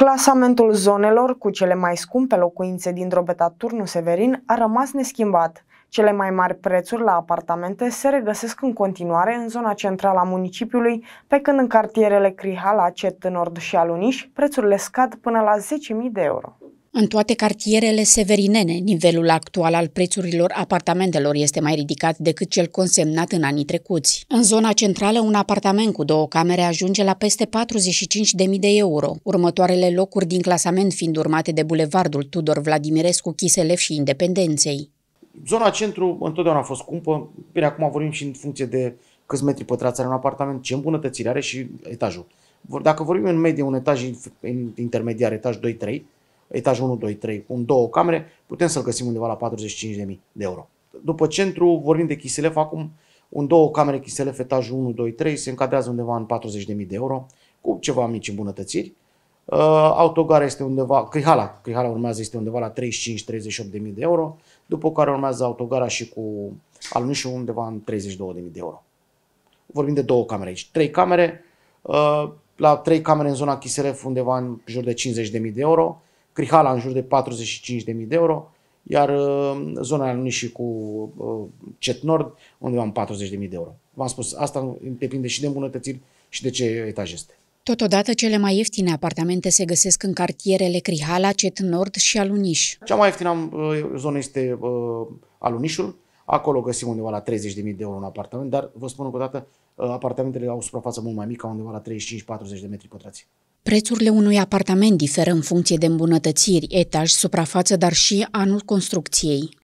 Clasamentul zonelor cu cele mai scumpe locuințe din drobeta Turnu Severin a rămas neschimbat. Cele mai mari prețuri la apartamente se regăsesc în continuare în zona centrală a municipiului, pe când în cartierele Crihala, Cet, Nord și Aluniș, prețurile scad până la 10.000 de euro. În toate cartierele severinene, nivelul actual al prețurilor apartamentelor este mai ridicat decât cel consemnat în anii trecuți. În zona centrală, un apartament cu două camere ajunge la peste 45.000 de euro, următoarele locuri din clasament fiind urmate de bulevardul Tudor Vladimirescu, Chiselev și Independenței. Zona centru întotdeauna a fost cumpă, bine, acum vorbim și în funcție de câți metri pătrați are un apartament, ce îmbunătățire are și etajul. Dacă vorbim în medie un etaj intermediar, etaj 2-3, Etajul 1, 2, 3, cu două camere, putem să-l găsim undeva la 45.000 de euro. După centru vorbim de Chiselef acum, un două camere Chiselef etajul 1, 2, 3 se încadrează undeva în 40.000 de euro, cu ceva mici îmbunătățiri. Uh, autogara este undeva, Crihala, Crihala urmează este undeva la 35-38.000 de euro, după care urmează autogara și cu Alunișul undeva în 32.000 de euro. Vorbim de două camere aici. Trei camere, uh, la trei camere în zona Chiselef undeva în jur de 50.000 de euro, Crihala în jur de 45.000 de euro, iar uh, zona și cu uh, Cet Nord undeva în 40.000 de euro. V-am spus, asta depinde și de îmbunătățiri și de ce etaj este. Totodată, cele mai ieftine apartamente se găsesc în cartierele Crihala, Cet Nord și Aluniș. Cea mai ieftină uh, zonă este Alunișul. Acolo găsim undeva la 30.000 de euro un apartament, dar vă spun încă o dată, apartamentele au suprafață mult mai mică, undeva la 35-40 de metri pătrați. Prețurile unui apartament diferă în funcție de îmbunătățiri, etaj, suprafață, dar și anul construcției.